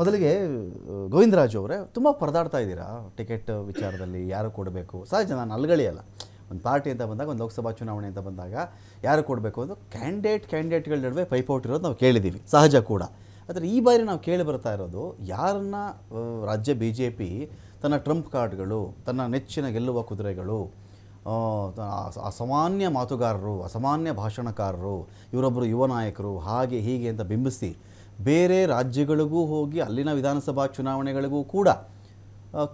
ಮೊದಲಿಗೆ ಗೋವಿಂದರಾಜು ಅವರೇ ತುಂಬ ಪರದಾಡ್ತಾ ಇದ್ದೀರಾ ಟಿಕೆಟ್ ವಿಚಾರದಲ್ಲಿ ಯಾರು ಕೊಡಬೇಕು ಸಹಜ ನಾನು ಅಲ್ಗಳಿಯಲ್ಲ ಒಂದು ಪಾರ್ಟಿ ಅಂತ ಬಂದಾಗ ಒಂದು ಲೋಕಸಭಾ ಚುನಾವಣೆ ಅಂತ ಬಂದಾಗ ಯಾರು ಕೊಡಬೇಕು ಅಂತ ಕ್ಯಾಂಡಿಡೇಟ್ ಕ್ಯಾಂಡಿಡೇಟ್ಗಳ ನಡುವೆ ಪೈಪೋಟಿ ಇರೋದು ನಾವು ಕೇಳಿದ್ದೀವಿ ಸಹಜ ಕೂಡ ಆದರೆ ಈ ಬಾರಿ ನಾವು ಕೇಳಿ ಬರ್ತಾ ಇರೋದು ಯಾರನ್ನ ರಾಜ್ಯ ಬಿ ಜೆ ಪಿ ತನ್ನ ಟ್ರಂಪ್ ಕಾರ್ಡ್ಗಳು ತನ್ನ ನೆಚ್ಚಿನ ಗೆಲ್ಲುವ ಕುದುರೆಗಳು ಅಸಾಮಾನ್ಯ ಮಾತುಗಾರರು ಅಸಾಮಾನ್ಯ ಭಾಷಣಕಾರರು ಇವರೊಬ್ಬರು ಯುವ ನಾಯಕರು ಹಾಗೆ ಹೀಗೆ ಅಂತ ಬಿಂಬಿಸಿ ಬೇರೆ ರಾಜ್ಯಗಳಿಗೂ ಹೋಗಿ ಅಲ್ಲಿನ ವಿಧಾನಸಭಾ ಚುನಾವಣೆಗಳಿಗೂ ಕೂಡ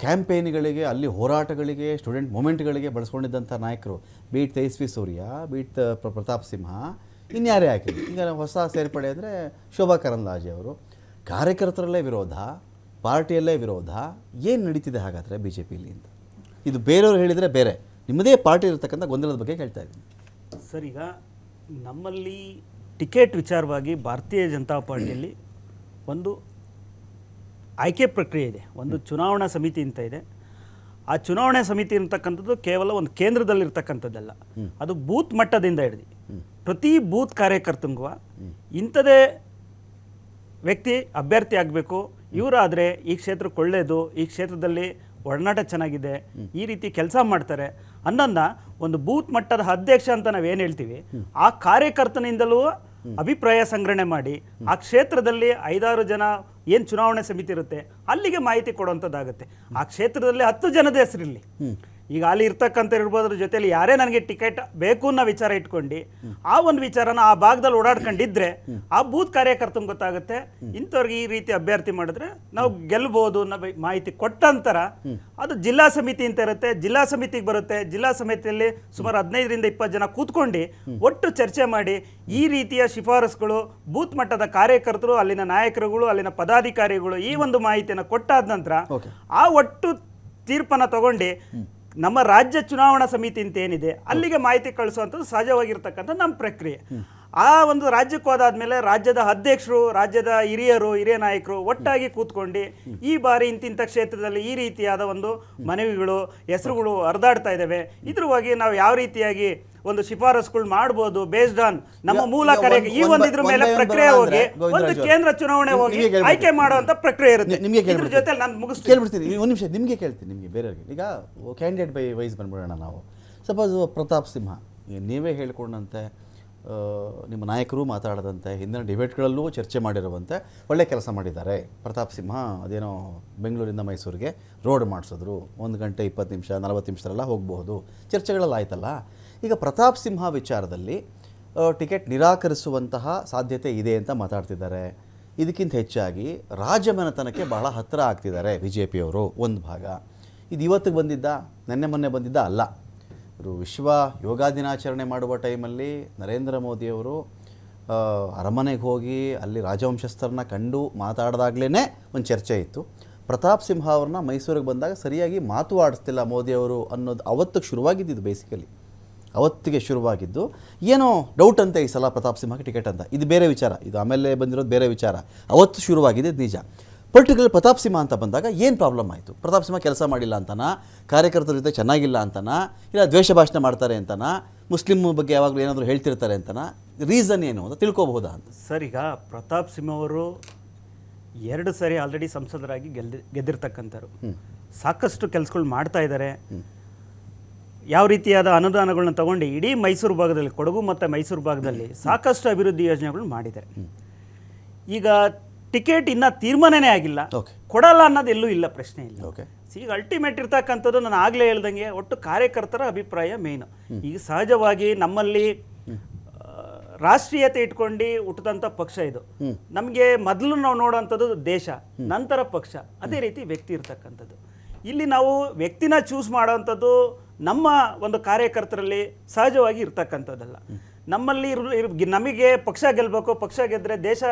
ಕ್ಯಾಂಪೇನ್ಗಳಿಗೆ ಅಲ್ಲಿ ಹೋರಾಟಗಳಿಗೆ ಸ್ಟೂಡೆಂಟ್ ಮೂಮೆಂಟ್ಗಳಿಗೆ ಬಳಸ್ಕೊಂಡಿದ್ದಂಥ ನಾಯಕರು ಬೀಟ್ ತೇಜಸ್ವಿ ಸೂರ್ಯ ಬೀಟ್ ಪ್ರತಾಪ್ ಸಿಂಹ ಇನ್ಯಾರೇ ಹಾಕಿದ್ರು ಈಗ ಹೊಸ ಸೇರ್ಪಡೆ ಅಂದರೆ ಶೋಭಾ ಕರಂದ್ಲಾಜೆ ಅವರು ಕಾರ್ಯಕರ್ತರಲ್ಲೇ ವಿರೋಧ ಪಾರ್ಟಿಯಲ್ಲೇ ವಿರೋಧ ಏನು ನಡೀತಿದೆ ಹಾಗಾದರೆ ಬಿ ಜೆ ಪಿಲಿ ಅಂತ ಇದು ಬೇರೆಯವರು ಹೇಳಿದರೆ ಬೇರೆ ನಿಮ್ಮದೇ ಪಾರ್ಟಿ ಇರತಕ್ಕಂಥ ಗೊಂದಲದ ಬಗ್ಗೆ ಹೇಳ್ತಾ ಇದ್ದೀನಿ ಸರ್ ಈಗ ನಮ್ಮಲ್ಲಿ ಟಿಕೆಟ್ ವಿಚಾರವಾಗಿ ಭಾರತೀಯ ಜನತಾ ಪಾರ್ಟಿಯಲ್ಲಿ ಒಂದು ಆಯ್ಕೆ ಪ್ರಕ್ರಿಯೆ ಇದೆ ಒಂದು ಚುನಾವಣಾ ಸಮಿತಿ ಅಂತ ಇದೆ ಆ ಚುನಾವಣೆ ಸಮಿತಿ ಅಂತಕ್ಕಂಥದ್ದು ಕೇವಲ ಒಂದು ಕೇಂದ್ರದಲ್ಲಿರ್ತಕ್ಕಂಥದ್ದಲ್ಲ ಅದು ಬೂತ್ ಮಟ್ಟದಿಂದ ಹಿಡಿದು ಪ್ರತಿ ಬೂತ್ ಕಾರ್ಯಕರ್ತಂಗೂ ಇಂಥದೇ ವ್ಯಕ್ತಿ ಅಭ್ಯರ್ಥಿ ಆಗಬೇಕು ಇವರಾದರೆ ಈ ಕ್ಷೇತ್ರಕ್ಕೆ ಒಳ್ಳೆಯದು ಈ ಕ್ಷೇತ್ರದಲ್ಲಿ ಒಡನಾಟ ಚೆನ್ನಾಗಿದೆ ಈ ರೀತಿ ಕೆಲಸ ಮಾಡ್ತಾರೆ ಅನ್ನೋದನ್ನ ಒಂದು ಬೂತ್ ಮಟ್ಟದ ಅಧ್ಯಕ್ಷ ಅಂತ ನಾವೇನು ಹೇಳ್ತೀವಿ ಆ ಕಾರ್ಯಕರ್ತನಿಂದಲೂ ಅಭಿಪ್ರಾಯ ಸಂಗ್ರಹಣೆ ಮಾಡಿ ಆ ಕ್ಷೇತ್ರದಲ್ಲಿ ಐದಾರು ಜನ ಏನು ಚುನಾವಣೆ ಸಮಿತಿ ಇರುತ್ತೆ ಅಲ್ಲಿಗೆ ಮಾಹಿತಿ ಕೊಡುವಂಥದ್ದಾಗುತ್ತೆ ಆ ಕ್ಷೇತ್ರದಲ್ಲಿ ಹತ್ತು ಜನದ ಹೆಸರಿರಲಿ ಈಗ ಅಲ್ಲಿ ಇರ್ತಕ್ಕಂಥ ಇರ್ಬೋದ್ರ ಜೊತೆಯಲ್ಲಿ ಯಾರೇ ನನಗೆ ಟಿಕೆಟ್ ಬೇಕು ಅನ್ನೋ ವಿಚಾರ ಇಟ್ಕೊಂಡು ಆ ಒಂದು ವಿಚಾರನ ಆ ಭಾಗದಲ್ಲಿ ಓಡಾಡ್ಕೊಂಡಿದ್ರೆ ಆ ಬೂತ್ ಕಾರ್ಯಕರ್ತನ ಗೊತ್ತಾಗುತ್ತೆ ಇಂಥವ್ರಿಗೆ ಈ ರೀತಿ ಅಭ್ಯರ್ಥಿ ಮಾಡಿದ್ರೆ ನಾವು ಗೆಲ್ಬೋದು ಅನ್ನೋ ಮಾಹಿತಿ ಕೊಟ್ಟಂತರ ಅದು ಜಿಲ್ಲಾ ಸಮಿತಿ ಅಂತ ಇರುತ್ತೆ ಜಿಲ್ಲಾ ಸಮಿತಿಗೆ ಬರುತ್ತೆ ಜಿಲ್ಲಾ ಸಮಿತಿಯಲ್ಲಿ ಸುಮಾರು ಹದಿನೈದರಿಂದ ಇಪ್ಪತ್ತು ಜನ ಕೂತ್ಕೊಂಡು ಒಟ್ಟು ಚರ್ಚೆ ಮಾಡಿ ಈ ರೀತಿಯ ಶಿಫಾರಸುಗಳು ಬೂತ್ ಮಟ್ಟದ ಕಾರ್ಯಕರ್ತರು ಅಲ್ಲಿನ ನಾಯಕರುಗಳು ಅಲ್ಲಿನ ಪದಾಧಿಕಾರಿಗಳು ಈ ಒಂದು ಮಾಹಿತಿಯನ್ನು ಕೊಟ್ಟಾದ ನಂತರ ಆ ಒಟ್ಟು ತೀರ್ಪನ್ನು ತಗೊಂಡು ನಮ್ಮ ರಾಜ್ಯ ಚುನಾವಣಾ ಸಮಿತಿ ಅಂತ ಏನಿದೆ ಅಲ್ಲಿಗೆ ಮಾಹಿತಿ ಕಳಿಸುವಂಥದ್ದು ಸಹಜವಾಗಿರ್ತಕ್ಕಂಥ ನಮ್ಮ ಪ್ರಕ್ರಿಯೆ ಆ ಒಂದು ರಾಜ್ಯಕ್ಕೆ ಹೋದಾದ್ಮೇಲೆ ರಾಜ್ಯದ ಅಧ್ಯಕ್ಷರು ರಾಜ್ಯದ ಹಿರಿಯರು ಹಿರಿಯ ನಾಯಕರು ಒಟ್ಟಾಗಿ ಕೂತ್ಕೊಂಡು ಈ ಬಾರಿ ಇಂತಿಂಥ ಕ್ಷೇತ್ರದಲ್ಲಿ ಈ ರೀತಿಯಾದ ಒಂದು ಮನವಿಗಳು ಹೆಸರುಗಳು ಹರಿದಾಡ್ತಾ ಇದ್ದಾವೆ ಇದ್ರ ಬಗ್ಗೆ ನಾವು ಯಾವ ರೀತಿಯಾಗಿ ಒಂದು ಶಿಫಾರಸುಗಳು ಮಾಡಬಹುದು ಬೇಸ್ಡ್ ಆನ್ ನಮ್ಮ ಮೂಲ ಕಾರ್ಯಕ್ಕೆ ಈ ಒಂದಿದ್ರ ಮೇಲೆ ಪ್ರಕ್ರಿಯೆ ಹೋಗಿ ಒಂದು ಕೇಂದ್ರ ಚುನಾವಣೆ ಹೋಗಿ ಆಯ್ಕೆ ಮಾಡುವಂತ ಪ್ರಕ್ರಿಯೆ ಇರುತ್ತೆ ನಿಮಗೆ ಇದ್ರ ಜೊತೆ ನಾನು ಮುಗಿಸ್ ಕೇಳ್ಬಿಡ್ತೀನಿ ಒಂದು ನಿಮಿಷ ನಿಮಗೆ ಕೇಳ್ತೀನಿ ನಿಮಗೆ ಬೇರೆಯವ್ರಿಗೆ ಈಗ ಕ್ಯಾಂಡಿಡೇಟ್ ಬೈ ವೈಸ್ ಬಂದ್ಬಿಡೋಣ ನಾವು ಸಪೋಸ್ ಪ್ರತಾಪ್ ಸಿಂಹ ನೀವೇ ಹೇಳ್ಕೊಂಡಂತೆ ನಿಮ್ಮ ನಾಯಕರು ಮಾತಾಡದಂತೆ ಹಿಂದಿನ ಡಿಬೇಟ್ಗಳಲ್ಲೂ ಚರ್ಚೆ ಮಾಡಿರುವಂತೆ ಒಳ್ಳೆ ಕೆಲಸ ಮಾಡಿದ್ದಾರೆ ಪ್ರತಾಪ್ ಸಿಂಹ ಅದೇನೋ ಬೆಂಗಳೂರಿಂದ ಮೈಸೂರಿಗೆ ರೋಡ್ ಮಾಡಿಸಿದ್ರು ಒಂದು ಗಂಟೆ ಇಪ್ಪತ್ತು ನಿಮಿಷ ನಲವತ್ತು ನಿಮಿಷದಲ್ಲ ಹೋಗಬಹುದು ಚರ್ಚೆಗಳಲ್ಲಿ ಆಯ್ತಲ್ಲ ಈಗ ಪ್ರತಾಪ್ ಸಿಂಹ ವಿಚಾರದಲ್ಲಿ ಟಿಕೆಟ್ ನಿರಾಕರಿಸುವಂತಹ ಸಾಧ್ಯತೆ ಇದೆ ಅಂತ ಮಾತಾಡ್ತಿದ್ದಾರೆ ಇದಕ್ಕಿಂತ ಹೆಚ್ಚಾಗಿ ರಾಜಮನೆತನಕ್ಕೆ ಬಹಳ ಹತ್ತಿರ ಆಗ್ತಿದ್ದಾರೆ ಬಿ ಜೆ ಪಿಯವರು ಒಂದು ಭಾಗ ಇದು ಇವತ್ತಿಗೆ ಬಂದಿದ್ದ ನೆನ್ನೆ ಮೊನ್ನೆ ಬಂದಿದ್ದ ಅಲ್ಲ ಇದು ವಿಶ್ವ ಯೋಗ ದಿನಾಚರಣೆ ಮಾಡುವ ಟೈಮಲ್ಲಿ ನರೇಂದ್ರ ಮೋದಿಯವರು ಅರಮನೆಗೆ ಹೋಗಿ ಅಲ್ಲಿ ರಾಜವಂಶಸ್ಥರನ್ನ ಕಂಡು ಮಾತಾಡಿದಾಗಲೇ ಒಂದು ಚರ್ಚೆ ಇತ್ತು ಪ್ರತಾಪ್ ಸಿಂಹ ಅವ್ರನ್ನ ಮೈಸೂರಿಗೆ ಬಂದಾಗ ಸರಿಯಾಗಿ ಮಾತು ಆಡಿಸ್ತಿಲ್ಲ ಮೋದಿಯವರು ಅನ್ನೋದು ಅವತ್ತಿಗೆ ಶುರುವಾಗಿದ್ದು ಬೇಸಿಕಲಿ ಅವತ್ತಿಗೆ ಶುರುವಾಗಿದ್ದು ಏನೋ ಡೌಟ್ ಅಂತ ಈ ಸಲ ಪ್ರತಾಪ್ ಸಿಂಹಕ್ಕೆ ಟಿಕೆಟ್ ಅಂತ ಇದು ಬೇರೆ ವಿಚಾರ ಇದು ಆಮೇಲೆ ಬಂದಿರೋದು ಬೇರೆ ವಿಚಾರ ಅವತ್ತು ಶುರುವಾಗಿದೆ ನಿಜ ಪರ್ಟಿಕ್ಯುಲರ್ ಪ್ರತಾಪ್ ಸಿಂಹ ಅಂತ ಬಂದಾಗ ಏನು ಪ್ರಾಬ್ಲಮ್ ಆಯಿತು ಪ್ರತಾಪ್ ಸಿಂಹ ಕೆಲಸ ಮಾಡಿಲ್ಲ ಅಂತನ ಕಾರ್ಯಕರ್ತರ ಜೊತೆ ಚೆನ್ನಾಗಿಲ್ಲ ಅಂತಾನ ಇಲ್ಲ ದ್ವೇಷ ಭಾಷಣ ಮಾಡ್ತಾರೆ ಅಂತಾನೆ ಮುಸ್ಲಿಂ ಬಗ್ಗೆ ಯಾವಾಗಲೂ ಏನಾದರೂ ಹೇಳ್ತಿರ್ತಾರೆ ಅಂತನ ರೀಸನ್ ಏನು ಅಂತ ತಿಳ್ಕೊಬೋದಾ ಅಂತ ಸರ್ ಈಗ ಪ್ರತಾಪ್ ಸಿಂಹ ಅವರು ಎರಡು ಸರಿ ಆಲ್ರೆಡಿ ಸಂಸದರಾಗಿ ಗೆಲ್ ಗೆದ್ದಿರ್ತಕ್ಕಂಥವ್ರು ಸಾಕಷ್ಟು ಕೆಲಸಗಳು ಮಾಡ್ತಾ ಇದ್ದಾರೆ ಯಾವ ರೀತಿಯಾದ ಅನುದಾನಗಳನ್ನ ತಗೊಂಡು ಇಡೀ ಮೈಸೂರು ಭಾಗದಲ್ಲಿ ಕೊಡಗು ಮತ್ತು ಮೈಸೂರು ಭಾಗದಲ್ಲಿ ಸಾಕಷ್ಟು ಅಭಿವೃದ್ಧಿ ಯೋಜನೆಗಳು ಮಾಡಿದ್ದಾರೆ ಈಗ ಟಿಕೆಟ್ ಇನ್ನೂ ತೀರ್ಮಾನನೇ ಆಗಿಲ್ಲ ಕೊಡಲ್ಲ ಅನ್ನೋದು ಎಲ್ಲೂ ಇಲ್ಲ ಪ್ರಶ್ನೆ ಇಲ್ಲ ಈಗ ಅಲ್ಟಿಮೇಟ್ ಇರ್ತಕ್ಕಂಥದ್ದು ನಾನು ಆಗಲೇ ಹೇಳ್ದಂಗೆ ಒಟ್ಟು ಕಾರ್ಯಕರ್ತರ ಅಭಿಪ್ರಾಯ ಮೇನ್ ಈಗ ಸಹಜವಾಗಿ ನಮ್ಮಲ್ಲಿ ರಾಷ್ಟ್ರೀಯತೆ ಇಟ್ಕೊಂಡು ಹುಟ್ಟಿದಂಥ ಪಕ್ಷ ಇದು ನಮಗೆ ಮೊದಲು ನಾವು ನೋಡೋವಂಥದ್ದು ದೇಶ ನಂತರ ಪಕ್ಷ ಅದೇ ರೀತಿ ವ್ಯಕ್ತಿ ಇರ್ತಕ್ಕಂಥದ್ದು ಇಲ್ಲಿ ನಾವು ವ್ಯಕ್ತಿನ ಚೂಸ್ ಮಾಡೋವಂಥದ್ದು ನಮ್ಮ ಒಂದು ಕಾರ್ಯಕರ್ತರಲ್ಲಿ ಸಹಜವಾಗಿ ಇರ್ತಕ್ಕಂಥದ್ದಲ್ಲ ನಮ್ಮಲ್ಲಿ ನಮಗೆ ಪಕ್ಷ ಗೆಲ್ಲಬೇಕು ಪಕ್ಷ ಗೆದ್ದರೆ ದೇಶ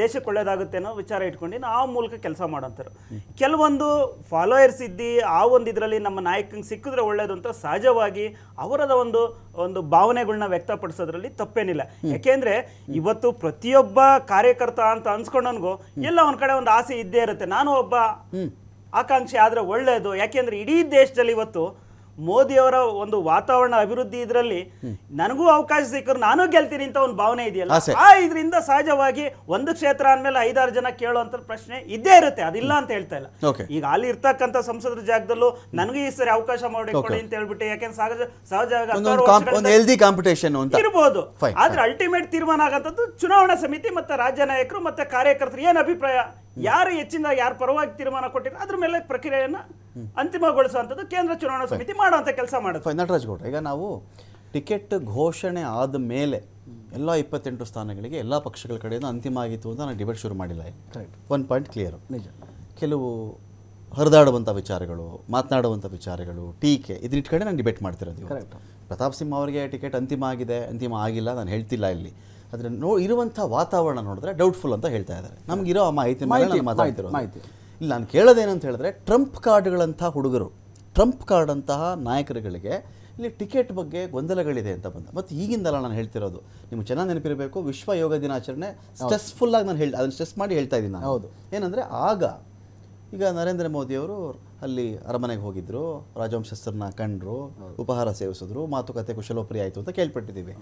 ದೇಶಕ್ಕೆ ಒಳ್ಳೇದಾಗುತ್ತೆ ಅನ್ನೋ ವಿಚಾರ ಇಟ್ಕೊಂಡು ಆ ಮೂಲಕ ಕೆಲಸ ಮಾಡೋಂಥರು ಕೆಲವೊಂದು ಫಾಲೋಯರ್ಸ್ ಇದ್ದು ಆ ಒಂದು ಇದರಲ್ಲಿ ನಮ್ಮ ನಾಯಕಂಗೆ ಸಿಕ್ಕಿದ್ರೆ ಒಳ್ಳೇದು ಅಂತ ಸಹಜವಾಗಿ ಅವರದ ಒಂದು ಒಂದು ಭಾವನೆಗಳನ್ನ ವ್ಯಕ್ತಪಡಿಸೋದ್ರಲ್ಲಿ ತಪ್ಪೇನಿಲ್ಲ ಯಾಕೆಂದರೆ ಇವತ್ತು ಪ್ರತಿಯೊಬ್ಬ ಕಾರ್ಯಕರ್ತ ಅಂತ ಅನ್ಸ್ಕೊಂಡನ್ಗೂ ಎಲ್ಲ ಒಂದು ಕಡೆ ಒಂದು ಆಸೆ ಇದ್ದೇ ಇರುತ್ತೆ ನಾನು ಒಬ್ಬ ಆಕಾಂಕ್ಷೆ ಆದರೆ ಒಳ್ಳೆಯದು ಯಾಕೆಂದರೆ ಇಡೀ ದೇಶದಲ್ಲಿ ಇವತ್ತು ಮೋದಿಯವರ ಒಂದು ವಾತಾವರಣ ಅಭಿವೃದ್ಧಿ ಇದರಲ್ಲಿ ನನಗೂ ಅವಕಾಶ ಸಿಕ್ಕರು ನಾನು ಗೆಲ್ತೀನಿ ಅಂತ ಒಂದು ಭಾವನೆ ಇದೆಯಲ್ಲ ಆ ಇದರಿಂದ ಸಹಜವಾಗಿ ಒಂದು ಕ್ಷೇತ್ರ ಅಂದಮೇಲೆ ಐದಾರು ಜನ ಕೇಳುವಂತ ಪ್ರಶ್ನೆ ಇದ್ದೇ ಇರುತ್ತೆ ಅದಿಲ್ಲ ಅಂತ ಹೇಳ್ತಾ ಇಲ್ಲ ಈಗ ಅಲ್ಲಿ ಇರ್ತಕ್ಕಂಥ ಸಂಸದರ ಜಾಗದಲ್ಲೂ ನನಗೂ ಈ ಸರಿ ಅವಕಾಶ ಮಾಡಿಕೊಡಿ ಅಂತ ಹೇಳ್ಬಿಟ್ಟು ಯಾಕೆಂದ್ರೆ ಸಹಜವಾಗಿ ಕಾಂಪಿಟೇಷನ್ ಇರಬಹುದು ಆದ್ರೆ ಅಲ್ಟಿಮೇಟ್ ತೀರ್ಮಾನ ಆಗಂತದ್ದು ಚುನಾವಣಾ ಸಮಿತಿ ಮತ್ತೆ ರಾಜ್ಯ ನಾಯಕರು ಮತ್ತೆ ಕಾರ್ಯಕರ್ತರು ಏನು ಅಭಿಪ್ರಾಯ ಯಾರು ಹೆಚ್ಚಿನ ಯಾರು ಪರವಾಗಿ ತೀರ್ಮಾನ ಕೊಟ್ಟಿರೋ ಅದ್ರ ಮೇಲೆ ಪ್ರಕ್ರಿಯೆಯನ್ನು ಅಂತಿಮಗೊಳಿಸುವಂಥದ್ದು ಕೇಂದ್ರ ಚುನಾವಣಾ ಸಮಿತಿ ಮಾಡುವಂಥ ಕೆಲಸ ಮಾಡುತ್ತೆ ಗೌಡ ಈಗ ನಾವು ಟಿಕೆಟ್ ಘೋಷಣೆ ಆದ ಮೇಲೆ ಎಲ್ಲ ಇಪ್ಪತ್ತೆಂಟು ಸ್ಥಾನಗಳಿಗೆ ಎಲ್ಲ ಪಕ್ಷಗಳ ಕಡೆಯಿಂದ ಅಂತಿಮ ಆಗಿತ್ತು ಅಂತ ನಾನು ಡಿಬೇಟ್ ಶುರು ಮಾಡಿಲ್ಲ ಒನ್ ಪಾಯಿಂಟ್ ಕ್ಲಿಯರು ನಿಜ ಕೆಲವು ಹರಿದಾಡುವಂಥ ವಿಚಾರಗಳು ಮಾತನಾಡುವಂಥ ವಿಚಾರಗಳು ಟೀಕೆ ಇದನ್ನ ನಾನು ಡಿಬೇಟ್ ಮಾಡ್ತಿರೋದು ಪ್ರತಾಪ್ ಸಿಂಹ ಅವರಿಗೆ ಟಿಕೆಟ್ ಅಂತಿಮ ಆಗಿದೆ ಅಂತಿಮ ಆಗಿಲ್ಲ ನಾನು ಹೇಳ್ತಿಲ್ಲ ಇಲ್ಲಿ ಆದರೆ ನೋ ಇರುವಂಥ ವಾತಾವರಣ ನೋಡಿದ್ರೆ ಡೌಟ್ಫುಲ್ ಅಂತ ಹೇಳ್ತಾ ಇದ್ದಾರೆ ನಮಗಿರೋ ಆ ಮಾಹಿತಿ ಮಾಹಿತಿ ಮಾಹಿತಿ ಇಲ್ಲಿ ನಾನು ಕೇಳೋದೇನಂತ ಹೇಳಿದ್ರೆ ಟ್ರಂಪ್ ಕಾರ್ಡ್ಗಳಂತಹ ಹುಡುಗರು ಟ್ರಂಪ್ ಕಾರ್ಡ್ ಅಂತಹ ನಾಯಕರುಗಳಿಗೆ ಇಲ್ಲಿ ಟಿಕೆಟ್ ಬಗ್ಗೆ ಗೊಂದಲಗಳಿದೆ ಅಂತ ಬಂದ ಮತ್ತು ಈಗಿಂದಲ್ಲ ನಾನು ಹೇಳ್ತಿರೋದು ನಿಮ್ಗೆ ಚೆನ್ನಾಗಿ ನೆನಪಿರಬೇಕು ವಿಶ್ವ ಯೋಗ ದಿನಾಚರಣೆ ಸ್ಟ್ರೆಸ್ಫುಲ್ಲಾಗಿ ನಾನು ಹೇಳಿ ಅದನ್ನು ಸ್ಟ್ರೆಸ್ ಮಾಡಿ ಹೇಳ್ತಾ ಇದ್ದೀನಿ ನಾನು ಹೌದು ಏನಂದರೆ ಆಗ ಈಗ ನರೇಂದ್ರ ಮೋದಿಯವರು ಅಲ್ಲಿ ಅರಮನೆಗೆ ಹೋಗಿದ್ದರು ರಾಜವಂಶಸ್ಥರನ್ನ ಕಂಡರು ಉಪಹಾರ ಸೇವಿಸಿದ್ರು ಮಾತುಕತೆ ಕುಶಲೋಪರಿ ಆಯಿತು ಅಂತ ಕೇಳ್ಪಟ್ಟಿದ್ದೀವಿ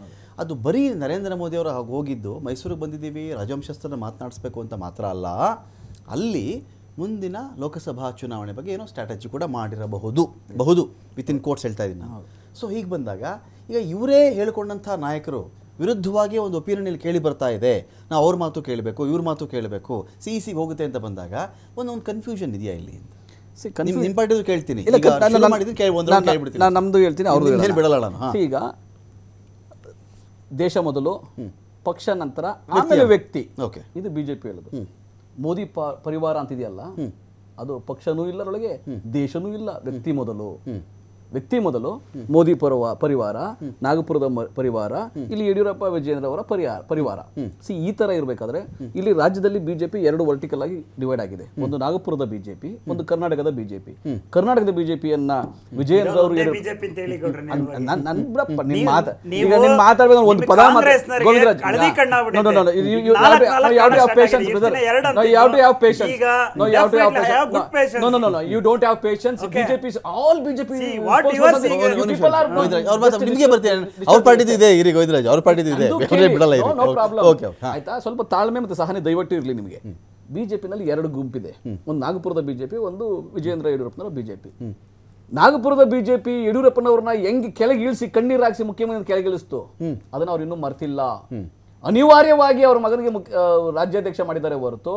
ಅದು ಬರೀ ನರೇಂದ್ರ ಮೋದಿಯವರು ಹೋಗಿದ್ದು ಮೈಸೂರಿಗೆ ಬಂದಿದ್ದೀವಿ ರಾಜವಂಶಸ್ಥರನ್ನ ಮಾತನಾಡಿಸ್ಬೇಕು ಅಂತ ಮಾತ್ರ ಅಲ್ಲ ಅಲ್ಲಿ ಮುಂದಿನ ಲೋಕಸಭಾ ಚುನಾವಣೆ ಬಗ್ಗೆ ಏನೋ ಸ್ಟ್ರಾಟಜಿ ಕೂಡ ಮಾಡಿರಬಹುದು ಬಹುದು ವಿತ್ ಇನ್ ಕೋರ್ಟ್ಸ್ ಹೇಳ್ತಾ ಇದ್ದೀನಿ ಸೊ ಹೀಗೆ ಬಂದಾಗ ಈಗ ಇವರೇ ಹೇಳ್ಕೊಂಡಂಥ ನಾಯಕರು ವಿರುದ್ಧವಾಗಿ ಒಂದು ಒಪಿನಿಯನ್ ಕೇಳಿ ಬರ್ತಾ ಇದೆ ನಾವು ಅವ್ರ ಮಾತು ಕೇಳಬೇಕು ಇವ್ರ ಮಾತು ಕೇಳಬೇಕು ಸಿ ಸಿ ಹೋಗುತ್ತೆ ಅಂತ ಬಂದಾಗ ಒಂದು ಒಂದು ಕನ್ಫ್ಯೂಷನ್ ಇದೆಯಾ ಇಲ್ಲಿ ಕೇಳ್ತೀನಿ ಹೇಳ್ತೀನಿ ಈಗ ದೇಶ ಮೊದಲು ಪಕ್ಷ ನಂತರ ಆಮೇಲೆ ವ್ಯಕ್ತಿ ಓಕೆ ಇದು ಬಿಜೆಪಿ ಹೇಳೋದು ಮೋದಿ ಪರಿವಾರ ಅಂತಿದೆಯಲ್ಲ ಅದು ಪಕ್ಷನೂ ಇಲ್ಲ ಅದರೊಳಗೆ ದೇಶನೂ ಇಲ್ಲ ವ್ಯಕ್ತಿ ಮೊದಲು ವ್ಯಕ್ತಿ ಮೊದಲು ಮೋದಿ ಪರವ ಪರಿವಾರ ನಾಗಪುರದ ಪರಿವಾರ ಇಲ್ಲಿ ಯಡಿಯೂರಪ್ಪ ವಿಜಯೇಂದ್ರ ಅವರ ಪರಿಹಾರ ಪರಿವಾರ ಸಿ ಈ ತರ ಇರಬೇಕಾದ್ರೆ ಇಲ್ಲಿ ರಾಜ್ಯದಲ್ಲಿ ಬಿಜೆಪಿ ಎರಡು ವರ್ಟಿಕಲ್ ಆಗಿ ಡಿವೈಡ್ ಆಗಿದೆ ಒಂದು ನಾಗಪುರದ ಬಿಜೆಪಿ ಒಂದು ಕರ್ನಾಟಕದ ಬಿಜೆಪಿ ಕರ್ನಾಟಕದ ಬಿಜೆಪಿಯನ್ನ ವಿಜಯೇಂದ್ರ ಅವರು you don't have patience BJP all BJP ಇದೆ ಇದೆ ಬಿಡಲ್ಲ ಆಯ್ತಾ ಸ್ವಲ್ಪ ತಾಳ್ಮೆ ಮತ್ತು ಸಹನೆ ದಯವಿಟ್ಟು ಇರಲಿ ನಿಮಗೆ ಬಿಜೆಪಿನಲ್ಲಿ ಎರಡು ಗುಂಪಿದೆ ಒಂದು ನಾಗಪುರದ ಬಿಜೆಪಿ ಒಂದು ವಿಜಯೇಂದ್ರ ಯಡಿಯೂರಪ್ಪನವರ ಬಿಜೆಪಿ ನಾಗಪುರದ ಬಿಜೆಪಿ ಯಡಿಯೂರಪ್ಪನವ್ರನ್ನ ಹೆಂಗೆ ಕೆಳಗೆ ಇಳಿಸಿ ಕಣ್ಣೀರ್ ಹಾಕಿಸಿ ಮುಖ್ಯಮಂತ್ರಿ ಕೆಳಗಿಳಿಸ್ತು ಅದನ್ನ ಅವ್ರು ಇನ್ನೂ ಮರ್ತಿಲ್ಲ ಅನಿವಾರ್ಯವಾಗಿ ಅವ್ರ ಮಗನಿಗೆ ರಾಜ್ಯಾಧ್ಯಕ್ಷ ಮಾಡಿದ್ದಾರೆ ಹೊರತು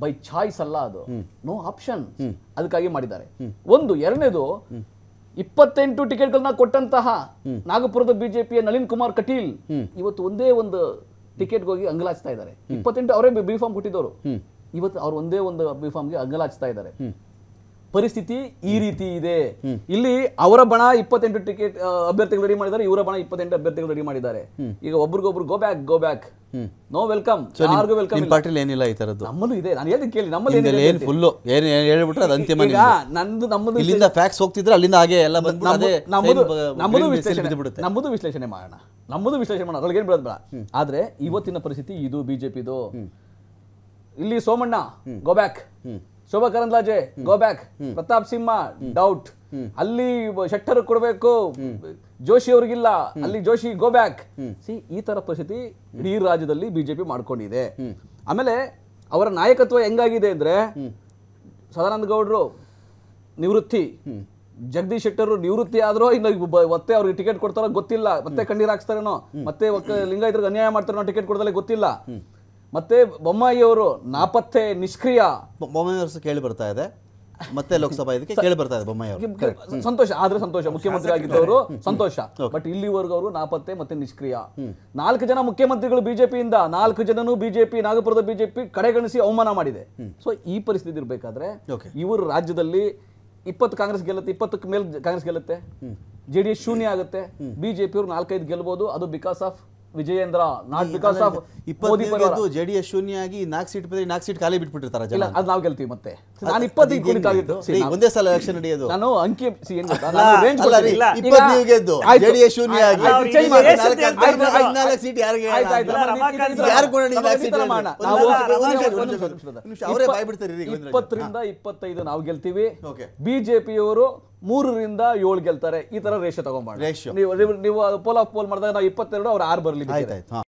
ಬೈ ಚಾಯ್ಸ್ ಅಲ್ಲ ಅದು ನೋ ಆಪ್ಷನ್ ಅದಕ್ಕಾಗಿ ಮಾಡಿದ್ದಾರೆ ಒಂದು ಎರಡನೇದು ಇಪ್ಪತ್ತೆಂಟು ಟಿಕೆಟ್ಗಳನ್ನ ಕೊಟ್ಟಂತಹ ನಾಗಪುರದ ಬಿಜೆಪಿಯ ನಳಿನ್ ಕುಮಾರ್ ಕಟೀಲ್ ಇವತ್ತು ಒಂದೇ ಒಂದು ಹೋಗಿ ಅಂಗಲಾಚ್ತಾ ಇದ್ದಾರೆ ಇಪ್ಪತ್ತೆಂಟು ಅವರೇ ಬಿ ಫಾರ್ಮ್ ಕೊಟ್ಟಿದ್ದವರು ಇವತ್ತು ಅವ್ರು ಒಂದೇ ಒಂದು ಬಿ ಫಾರ್ಮ್ಗೆ ಅಂಗಲಾಚ್ತಾ ಇದ್ದಾರೆ ಪರಿಸ್ಥಿತಿ ಈ ರೀತಿ ಇದೆ ಇಲ್ಲಿ ಅವರ ಬಣ ಇಪ್ಪತ್ತೆಂಟು ಟಿಕೆಟ್ ಅಭ್ಯರ್ಥಿಗಳು ರೆಡಿ ಮಾಡಿದ್ದಾರೆ ಇವರ ಬಣ ಇಪ್ಪತ್ತೆಂಟು ಅಭ್ಯರ್ಥಿಗಳು ರೆಡಿ ಮಾಡಿದ್ದಾರೆ ಈಗ ಒಬ್ರಿಗೊಬ್ರು go back go back no welcome ಯಾರಿಗೂ ವೆಲ್ಕಮ್ ಪಾರ್ಟಿಲಿ ಏನಿಲ್ಲ ಈ ತರದ್ದು ನಮ್ಮಲ್ಲೂ ಇದೆ ನಾನು ಹೇಳಿದ್ ಕೇಳಿ ನಮ್ಮಲ್ಲಿ ಏನು ಫುಲ್ ಏನು ಹೇಳ್ಬಿಟ್ರೆ ಅದು ಅಂತಿಮ ಈಗ ನಂದು ನಮ್ಮದು ಇಲ್ಲಿಂದ ಫ್ಯಾಕ್ಸ್ ಹೋಗ್ತಿದ್ರೆ ಅಲ್ಲಿಂದ ಹಾಗೆ ಎಲ್ಲ ಬಂದು ನಮ್ಮದು ನಮ್ಮದು uh, ವಿಶ್ಲೇಷಣೆ ನಮ್ಮದು ವಿಶ್ಲೇಷಣೆ ಮಾಡೋಣ ನಮ್ಮದು ವಿಶ್ಲೇಷಣೆ ಮಾಡೋಣ ಏನ್ ಏನು ಬೇಡ ಬೇಡ ಆದ್ರೆ ಇವತ್ತಿನ ಪರಿಸ್ಥಿತಿ ಇದು ಬಿಜೆಪಿದು ಇಲ್ಲಿ Somanna go back Shobha Karandlaje go back Pratap Simha doubt ಅಲ್ಲಿ ಶೆಟ್ಟರ್ ಕೊಡಬೇಕು ಜೋಶಿ ಅವ್ರಿಗಿಲ್ಲ ಅಲ್ಲಿ ಜೋಶಿ ಗೋ ಬ್ಯಾಕ್ ಸಿ ಈ ತರ ಪರಿಸ್ಥಿತಿ ಇಡೀ ರಾಜ್ಯದಲ್ಲಿ ಬಿಜೆಪಿ ಮಾಡ್ಕೊಂಡಿದೆ ಆಮೇಲೆ ಅವರ ನಾಯಕತ್ವ ಹೆಂಗಾಗಿದೆ ಅಂದ್ರೆ ಸದಾನಂದ ಗೌಡರು ನಿವೃತ್ತಿ ಜಗದೀಶ್ ಶೆಟ್ಟರು ನಿವೃತ್ತಿ ಆದ್ರೂ ಇನ್ನು ಮತ್ತೆ ಅವ್ರಿಗೆ ಟಿಕೆಟ್ ಕೊಡ್ತಾರೋ ಗೊತ್ತಿಲ್ಲ ಮತ್ತೆ ಕಣ್ಣೀರ್ ಹಾಕ್ಸ್ತಾರೇನೋ ಮತ್ತೆ ಲಿಂಗಾಯತರಿಗೆ ಅನ್ಯಾಯ ಮಾಡ್ತಾರೋ ಟಿಕೆಟ್ ಕೊಡ್ದಲೇ ಗೊತ್ತಿಲ್ಲ ಮತ್ತೆ ಬೊಮ್ಮಾಯಿಯವರು ನಾಪತ್ತೆ ನಿಷ್ಕ್ರಿಯ ಬೊಮ್ಮಾಯಿಯವರು ಕೇಳಿ ಬರ್ತಾ ಇದೆ ಮತ್ತೆ ಲೋಕಸಭಾ ಇದಕ್ಕೆ ಕೇಳಿ ಬರ್ತಾ ಇದೆ ಬೊಮ್ಮಾಯಿ ಸಂತೋಷ ಆದ್ರೆ ಸಂತೋಷ ಮುಖ್ಯಮಂತ್ರಿ ಆಗಿದ್ದವರು ಸಂತೋಷ ಬಟ್ ಇಲ್ಲಿವರೆಗೂ ಅವರು ನಾಪತ್ತೆ ಮತ್ತೆ ನಿಷ್ಕ್ರಿಯ ನಾಲ್ಕು ಜನ ಮುಖ್ಯಮಂತ್ರಿಗಳು ಬಿಜೆಪಿಯಿಂದ ನಾಲ್ಕು ಜನನು ಬಿಜೆಪಿ ನಾಗಪುರದ ಬಿಜೆಪಿ ಕಡೆಗಣಿಸಿ ಅವಮಾನ ಮಾಡಿದೆ ಸೊ ಈ ಪರಿಸ್ಥಿತಿ ಇರಬೇಕಾದ್ರೆ ಇವರು ರಾಜ್ಯದಲ್ಲಿ ಇಪ್ಪತ್ತು ಕಾಂಗ್ರೆಸ್ ಗೆಲ್ಲುತ್ತೆ ಇಪ್ಪತ್ತಕ್ಕೆ ಮೇಲೆ ಕಾಂಗ್ರೆಸ್ ಗೆಲ್ಲುತ್ತೆ ಜೆಡಿಎಸ್ ಶೂನ್ಯ ಆಗುತ್ತೆ ಬಿಜೆಪಿಯವರು ನಾಲ್ಕೈದು ಗೆಲ್ಬಹುದು ಅದು because of Vijayendra not because of ಇಪ್ಪತ್ತು ಜೆಡಿಎಸ್ ಶೂನ್ಯ ಆಗಿ ನಾಲ್ಕು ಸೀಟ್ ನಾಲ್ಕು ಸೀಟ್ ಖಾಲಿ ಬಿಟ್ಬಿಟ್ಟಿರ್ತಾರೆ ಅದು ನಾವು ಗೆಲ್ತೀವಿ ಮತ್ತೆ ನಾನು ಇಪ್ಪತ್ತೈದು ಒಂದೇ ಸಲ ಎಲೆಕ್ಷನ್ ನಡೆಯೋದು ನಾನು ಅಂಕಿ ಸಿ ಏನು ಇಪ್ಪತ್ತರಿಂದ ಇಪ್ಪತ್ತೈದು ನಾವು ಗೆಲ್ತೀವಿ ಬಿಜೆಪಿಯವರು ಮೂರರಿಂದ ಏಳು ಗೆಲ್ತಾರೆ ಈ ತರ ರೇಷ ತಗೊಂಡ್ಬಾರ್ದು ನೀವು ಪೋಲ್ ಆಫ್ ಪೋಲ್ ಮಾಡಿದಾಗ ನಾವು ಇಪ್ಪತ್ತೆರಡು ಅವ್ರು ಆರು ಬರಲಿ